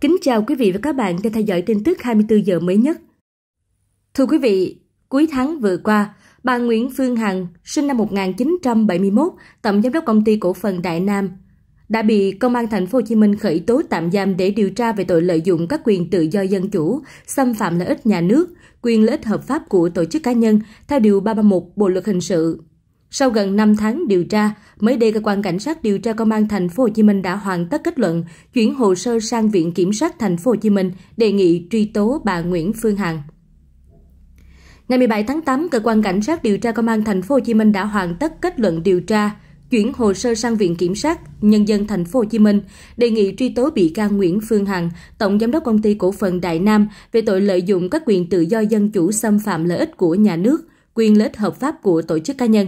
Kính chào quý vị và các bạn đang theo dõi tin tức 24 giờ mới nhất. Thưa quý vị, cuối tháng vừa qua, bà Nguyễn Phương Hằng, sinh năm 1971, tổng giám đốc công ty cổ phần Đại Nam, đã bị công an thành phố Hồ Chí Minh khởi tố tạm giam để điều tra về tội lợi dụng các quyền tự do dân chủ, xâm phạm lợi ích nhà nước, quyền lợi ích hợp pháp của tổ chức cá nhân theo điều 331 Bộ luật hình sự sau gần 5 tháng điều tra, mới đây cơ quan cảnh sát điều tra công an thành phố Hồ Chí Minh đã hoàn tất kết luận chuyển hồ sơ sang viện kiểm sát thành phố Hồ Chí Minh đề nghị truy tố bà Nguyễn Phương Hằng. Ngày 17 tháng 8, cơ quan cảnh sát điều tra công an thành phố Hồ Chí Minh đã hoàn tất kết luận điều tra chuyển hồ sơ sang viện kiểm sát nhân dân thành phố Hồ Chí Minh đề nghị truy tố bị can Nguyễn Phương Hằng, tổng giám đốc công ty cổ phần Đại Nam về tội lợi dụng các quyền tự do dân chủ xâm phạm lợi ích của nhà nước, quyền lợi ích hợp pháp của tổ chức cá nhân.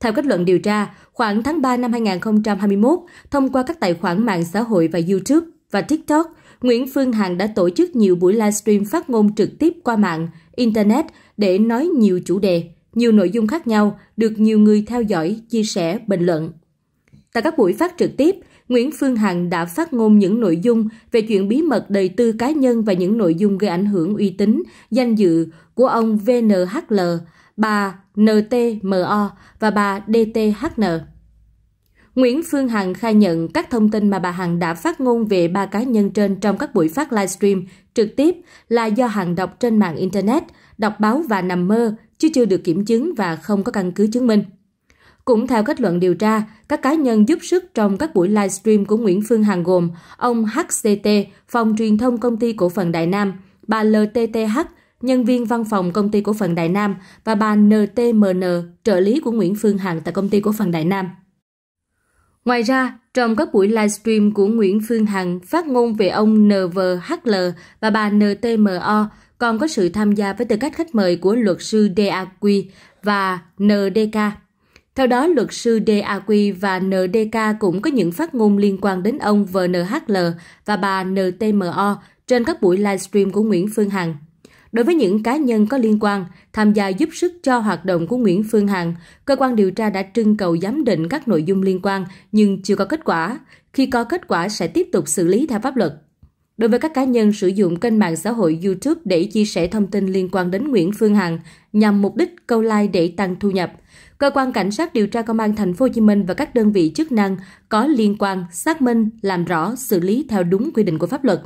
Theo kết luận điều tra, khoảng tháng 3 năm 2021, thông qua các tài khoản mạng xã hội và YouTube và TikTok, Nguyễn Phương Hằng đã tổ chức nhiều buổi livestream phát ngôn trực tiếp qua mạng, Internet để nói nhiều chủ đề, nhiều nội dung khác nhau, được nhiều người theo dõi, chia sẻ, bình luận. Tại các buổi phát trực tiếp, Nguyễn Phương Hằng đã phát ngôn những nội dung về chuyện bí mật đời tư cá nhân và những nội dung gây ảnh hưởng uy tín, danh dự của ông VNHL, bà NTMO và bà DTHN. Nguyễn Phương Hằng khai nhận các thông tin mà bà Hằng đã phát ngôn về ba cá nhân trên trong các buổi phát livestream trực tiếp là do Hằng đọc trên mạng Internet, đọc báo và nằm mơ, chứ chưa được kiểm chứng và không có căn cứ chứng minh. Cũng theo kết luận điều tra, các cá nhân giúp sức trong các buổi livestream của Nguyễn Phương Hằng gồm ông HCT, phòng truyền thông công ty cổ phần Đại Nam, bà LTTH, nhân viên văn phòng công ty cổ phần Đại Nam và bà NTMN, trợ lý của Nguyễn Phương Hằng tại công ty cổ phần Đại Nam. Ngoài ra, trong các buổi livestream của Nguyễn Phương Hằng phát ngôn về ông NVHL và bà NTMO còn có sự tham gia với tư cách khách mời của luật sư DAQ và NDK. Theo đó, luật sư DAQ và NDK cũng có những phát ngôn liên quan đến ông VNHL và bà NTMO trên các buổi livestream của Nguyễn Phương Hằng. Đối với những cá nhân có liên quan, tham gia giúp sức cho hoạt động của Nguyễn Phương Hằng, cơ quan điều tra đã trưng cầu giám định các nội dung liên quan nhưng chưa có kết quả. Khi có kết quả sẽ tiếp tục xử lý theo pháp luật. Đối với các cá nhân sử dụng kênh mạng xã hội YouTube để chia sẻ thông tin liên quan đến Nguyễn Phương Hằng nhằm mục đích câu like để tăng thu nhập, cơ quan cảnh sát điều tra công an thành phố Hồ Chí Minh và các đơn vị chức năng có liên quan xác minh, làm rõ, xử lý theo đúng quy định của pháp luật.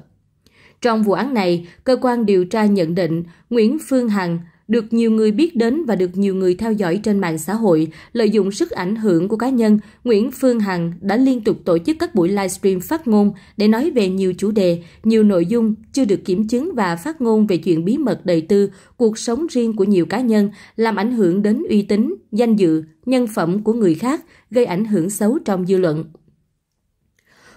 Trong vụ án này, cơ quan điều tra nhận định Nguyễn Phương Hằng được nhiều người biết đến và được nhiều người theo dõi trên mạng xã hội, lợi dụng sức ảnh hưởng của cá nhân, Nguyễn Phương Hằng đã liên tục tổ chức các buổi livestream phát ngôn để nói về nhiều chủ đề, nhiều nội dung chưa được kiểm chứng và phát ngôn về chuyện bí mật đời tư, cuộc sống riêng của nhiều cá nhân, làm ảnh hưởng đến uy tín, danh dự, nhân phẩm của người khác, gây ảnh hưởng xấu trong dư luận.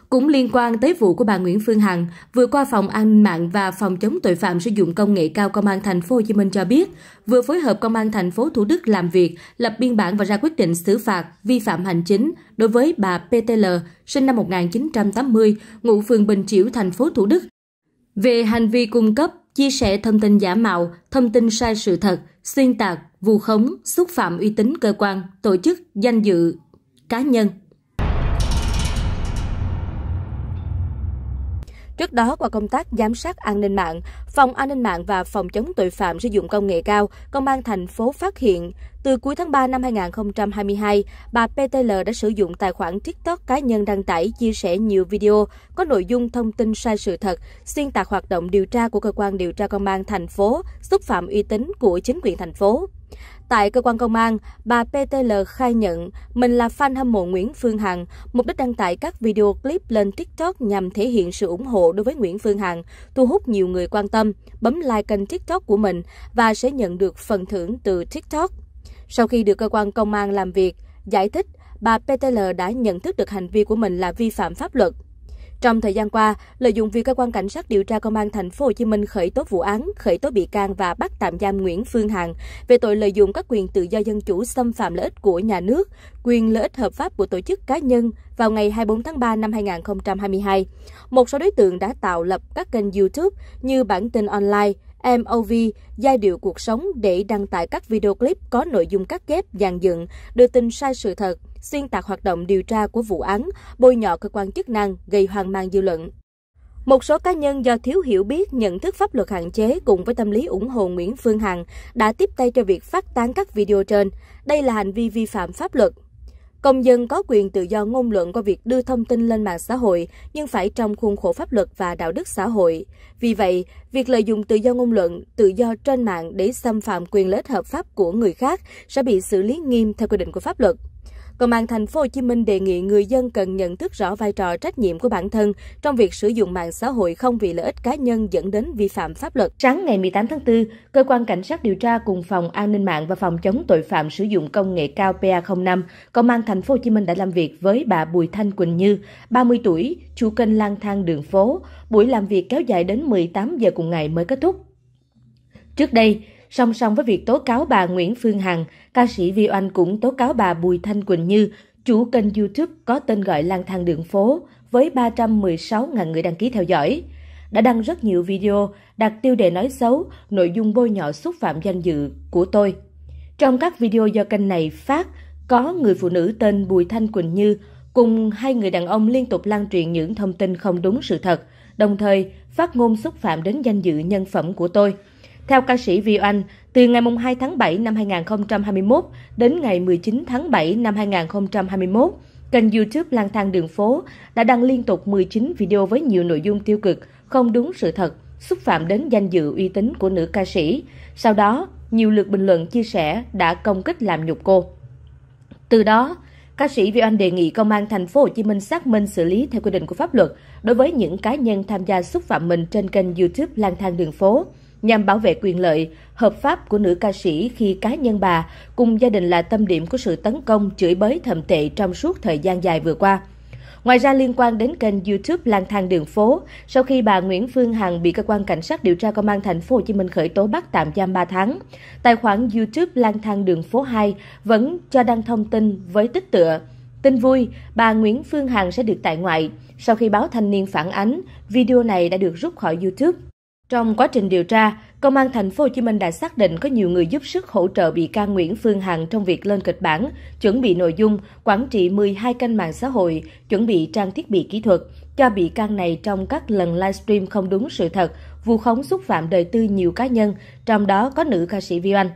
Cũng liên quan tới vụ của bà Nguyễn Phương Hằng, vừa qua Phòng An ninh mạng và Phòng chống tội phạm sử dụng công nghệ cao Công an thành phố Hồ Chí Minh cho biết, vừa phối hợp Công an thành phố Thủ Đức làm việc, lập biên bản và ra quyết định xử phạt vi phạm hành chính đối với bà PTL, sinh năm 1980, ngụ phường Bình Chiểu, thành phố Thủ Đức, về hành vi cung cấp, chia sẻ thông tin giả mạo, thông tin sai sự thật, xuyên tạc, vu khống, xúc phạm uy tín cơ quan, tổ chức, danh dự cá nhân Trước đó, qua công tác giám sát an ninh mạng, Phòng An ninh mạng và Phòng chống tội phạm sử dụng công nghệ cao, Công an thành phố phát hiện, từ cuối tháng 3 năm 2022, bà PTL đã sử dụng tài khoản TikTok cá nhân đăng tải chia sẻ nhiều video có nội dung thông tin sai sự thật, xuyên tạc hoạt động điều tra của cơ quan điều tra công an thành phố, xúc phạm uy tín của chính quyền thành phố. Tại cơ quan công an, bà PTL khai nhận mình là fan hâm mộ Nguyễn Phương Hằng, mục đích đăng tải các video clip lên TikTok nhằm thể hiện sự ủng hộ đối với Nguyễn Phương Hằng, thu hút nhiều người quan tâm, bấm like kênh TikTok của mình và sẽ nhận được phần thưởng từ TikTok. Sau khi được cơ quan công an làm việc, giải thích, bà PTL đã nhận thức được hành vi của mình là vi phạm pháp luật. Trong thời gian qua, lợi dụng việc cơ quan cảnh sát điều tra công an thành phố Hồ Chí Minh khởi tố vụ án, khởi tố bị can và bắt tạm giam Nguyễn Phương Hằng về tội lợi dụng các quyền tự do dân chủ xâm phạm lợi ích của nhà nước, quyền lợi ích hợp pháp của tổ chức cá nhân vào ngày 24 tháng 3 năm 2022. Một số đối tượng đã tạo lập các kênh YouTube như bản tin online, MOV, giai điệu cuộc sống để đăng tải các video clip có nội dung cắt ghép, dàn dựng, đưa tin sai sự thật, xuyên tạc hoạt động điều tra của vụ án, bôi nhọ cơ quan chức năng, gây hoang mang dư luận. Một số cá nhân do thiếu hiểu biết, nhận thức pháp luật hạn chế cùng với tâm lý ủng hộ Nguyễn Phương Hằng đã tiếp tay cho việc phát tán các video trên. Đây là hành vi vi phạm pháp luật, Công dân có quyền tự do ngôn luận qua việc đưa thông tin lên mạng xã hội, nhưng phải trong khuôn khổ pháp luật và đạo đức xã hội. Vì vậy, việc lợi dụng tự do ngôn luận, tự do trên mạng để xâm phạm quyền lợi hợp pháp của người khác sẽ bị xử lý nghiêm theo quy định của pháp luật. Công an thành phố Hồ Chí Minh đề nghị người dân cần nhận thức rõ vai trò trách nhiệm của bản thân trong việc sử dụng mạng xã hội không vì lợi ích cá nhân dẫn đến vi phạm pháp luật. Sáng ngày 18 tháng 4, cơ quan cảnh sát điều tra cùng phòng an ninh mạng và phòng chống tội phạm sử dụng công nghệ cao PA05, công an thành phố Hồ Chí Minh đã làm việc với bà Bùi Thanh Quỳnh Như, 30 tuổi, chủ kênh lang thang đường phố. Buổi làm việc kéo dài đến 18 giờ cùng ngày mới kết thúc. Trước đây, Song song với việc tố cáo bà Nguyễn Phương Hằng, ca sĩ Vi Oanh cũng tố cáo bà Bùi Thanh Quỳnh Như, chủ kênh YouTube có tên gọi lang thang đường phố với 316.000 người đăng ký theo dõi. Đã đăng rất nhiều video đặt tiêu đề nói xấu, nội dung bôi nhọ xúc phạm danh dự của tôi. Trong các video do kênh này phát, có người phụ nữ tên Bùi Thanh Quỳnh Như cùng hai người đàn ông liên tục lan truyền những thông tin không đúng sự thật, đồng thời phát ngôn xúc phạm đến danh dự nhân phẩm của tôi. Theo ca sĩ Vi Oanh, từ ngày 2 tháng 7 năm 2021 đến ngày 19 tháng 7 năm 2021, kênh YouTube lang thang đường phố đã đăng liên tục 19 video với nhiều nội dung tiêu cực, không đúng sự thật, xúc phạm đến danh dự uy tín của nữ ca sĩ. Sau đó, nhiều lượt bình luận chia sẻ đã công kích làm nhục cô. Từ đó, ca sĩ Vi Oanh đề nghị công an thành phố Hồ Chí Minh xác minh xử lý theo quy định của pháp luật đối với những cá nhân tham gia xúc phạm mình trên kênh YouTube lang thang đường phố nhằm bảo vệ quyền lợi hợp pháp của nữ ca sĩ khi cá nhân bà cùng gia đình là tâm điểm của sự tấn công chửi bới thậm tệ trong suốt thời gian dài vừa qua. Ngoài ra liên quan đến kênh YouTube lang thang đường phố, sau khi bà Nguyễn Phương Hằng bị cơ quan cảnh sát điều tra công an thành phố Hồ Chí Minh khởi tố bắt tạm giam 3 tháng, tài khoản YouTube lang thang đường phố 2 vẫn cho đăng thông tin với tích tựa Tin vui, bà Nguyễn Phương Hằng sẽ được tại ngoại. Sau khi báo Thanh niên phản ánh, video này đã được rút khỏi YouTube. Trong quá trình điều tra, Công an thành phố Hồ Chí Minh đã xác định có nhiều người giúp sức hỗ trợ bị can Nguyễn Phương Hằng trong việc lên kịch bản, chuẩn bị nội dung, quản trị 12 kênh mạng xã hội, chuẩn bị trang thiết bị kỹ thuật cho bị can này trong các lần livestream không đúng sự thật, vu khống xúc phạm đời tư nhiều cá nhân, trong đó có nữ ca sĩ Vi Anh.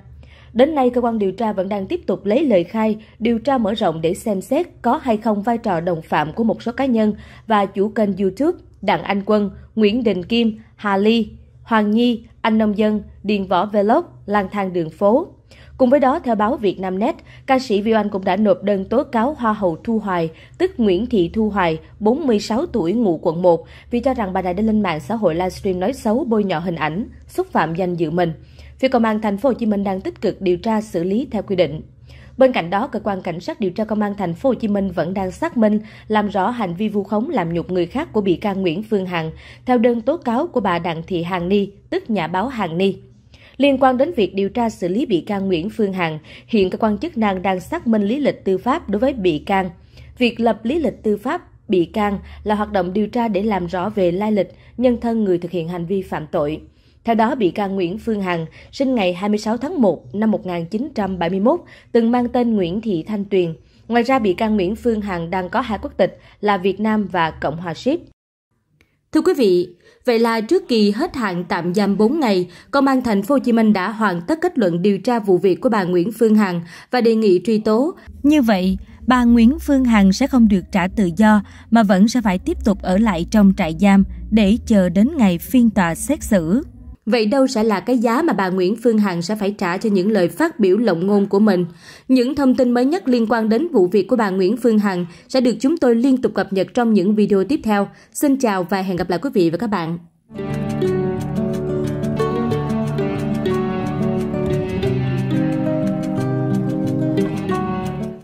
Đến nay, cơ quan điều tra vẫn đang tiếp tục lấy lời khai, điều tra mở rộng để xem xét có hay không vai trò đồng phạm của một số cá nhân và chủ kênh YouTube Đặng Anh Quân, Nguyễn Đình Kim, Hà Ly, Hoàng Nhi, Anh Nông Dân, Điền Võ Vlog, lang thang đường phố. Cùng với đó, theo báo Việt Nam Net, ca sĩ Viu Anh cũng đã nộp đơn tố cáo Hoa hậu Thu Hoài, tức Nguyễn Thị Thu Hoài, 46 tuổi, ngụ quận 1, vì cho rằng bà đã lên mạng xã hội livestream nói xấu bôi nhọ hình ảnh, xúc phạm danh dự mình. Phía công an thành phố Hồ Chí Minh đang tích cực điều tra xử lý theo quy định. Bên cạnh đó, cơ quan cảnh sát điều tra công an thành phố Hồ Chí Minh vẫn đang xác minh làm rõ hành vi vu khống làm nhục người khác của bị can Nguyễn Phương Hằng theo đơn tố cáo của bà Đặng Thị Hằng Ni, tức nhà báo Hằng Ni. Liên quan đến việc điều tra xử lý bị can Nguyễn Phương Hằng, hiện cơ quan chức năng đang xác minh lý lịch tư pháp đối với bị can. Việc lập lý lịch tư pháp bị can là hoạt động điều tra để làm rõ về lai lịch, nhân thân người thực hiện hành vi phạm tội. Theo đó, bị can Nguyễn Phương Hằng, sinh ngày 26 tháng 1 năm 1971, từng mang tên Nguyễn Thị Thanh Tuyền. Ngoài ra, bị can Nguyễn Phương Hằng đang có hai quốc tịch là Việt Nam và Cộng hòa Ship. Thưa quý vị, vậy là trước kỳ hết hạn tạm giam 4 ngày, Công an thành phố Hồ Chí Minh đã hoàn tất kết luận điều tra vụ việc của bà Nguyễn Phương Hằng và đề nghị truy tố. Như vậy, bà Nguyễn Phương Hằng sẽ không được trả tự do mà vẫn sẽ phải tiếp tục ở lại trong trại giam để chờ đến ngày phiên tòa xét xử. Vậy đâu sẽ là cái giá mà bà Nguyễn Phương Hằng sẽ phải trả cho những lời phát biểu lộng ngôn của mình? Những thông tin mới nhất liên quan đến vụ việc của bà Nguyễn Phương Hằng sẽ được chúng tôi liên tục cập nhật trong những video tiếp theo. Xin chào và hẹn gặp lại quý vị và các bạn.